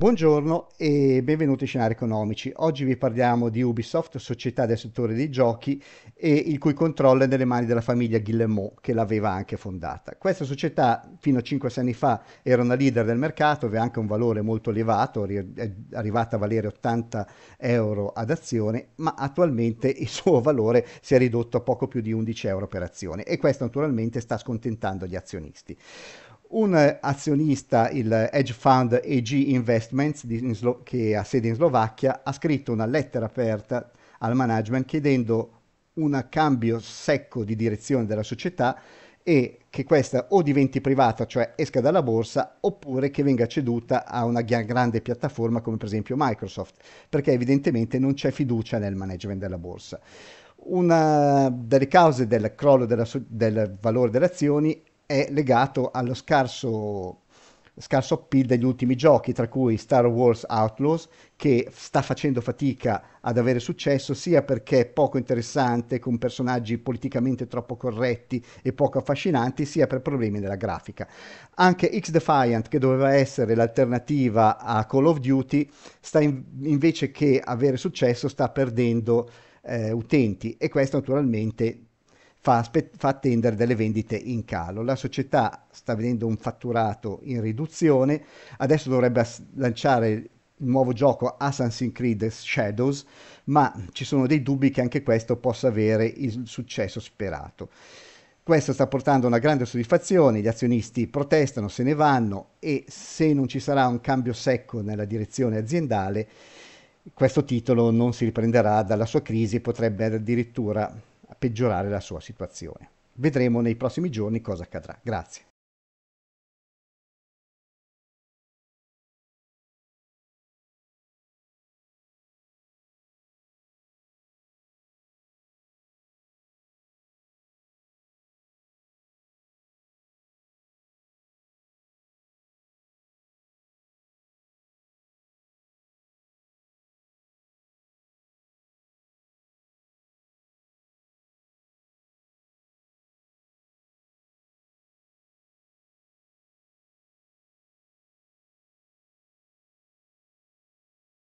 Buongiorno e benvenuti a Scenari Economici. Oggi vi parliamo di Ubisoft, società del settore dei giochi e il cui controllo è nelle mani della famiglia Guillemot che l'aveva anche fondata. Questa società fino a 5-6 anni fa era una leader del mercato, aveva anche un valore molto elevato, è arrivata a valere 80 euro ad azione, ma attualmente il suo valore si è ridotto a poco più di 11 euro per azione e questo naturalmente sta scontentando gli azionisti un azionista, il hedge fund AG Investments, di, Slo- che ha sede in Slovacchia, ha scritto una lettera aperta al management chiedendo un cambio secco di direzione della società e che questa o diventi privata, cioè esca dalla borsa, oppure che venga ceduta a una grande piattaforma come per esempio Microsoft, perché evidentemente non c'è fiducia nel management della borsa. Una delle cause del crollo della, del valore delle azioni è legato allo scarso scarso appeal degli ultimi giochi, tra cui Star Wars Outlaws, che sta facendo fatica ad avere successo sia perché è poco interessante, con personaggi politicamente troppo corretti e poco affascinanti, sia per problemi nella grafica. Anche X Defiant, che doveva essere l'alternativa a Call of Duty, sta in- invece che avere successo, sta perdendo eh, utenti e questo naturalmente fa, fa attendere delle vendite in calo. La società sta vedendo un fatturato in riduzione, adesso dovrebbe lanciare il nuovo gioco Assassin's Creed Shadows, ma ci sono dei dubbi che anche questo possa avere il successo sperato. Questo sta portando una grande soddisfazione, gli azionisti protestano, se ne vanno e se non ci sarà un cambio secco nella direzione aziendale, questo titolo non si riprenderà dalla sua crisi e potrebbe addirittura peggiorare la sua situazione. Vedremo nei prossimi giorni cosa accadrà. Grazie.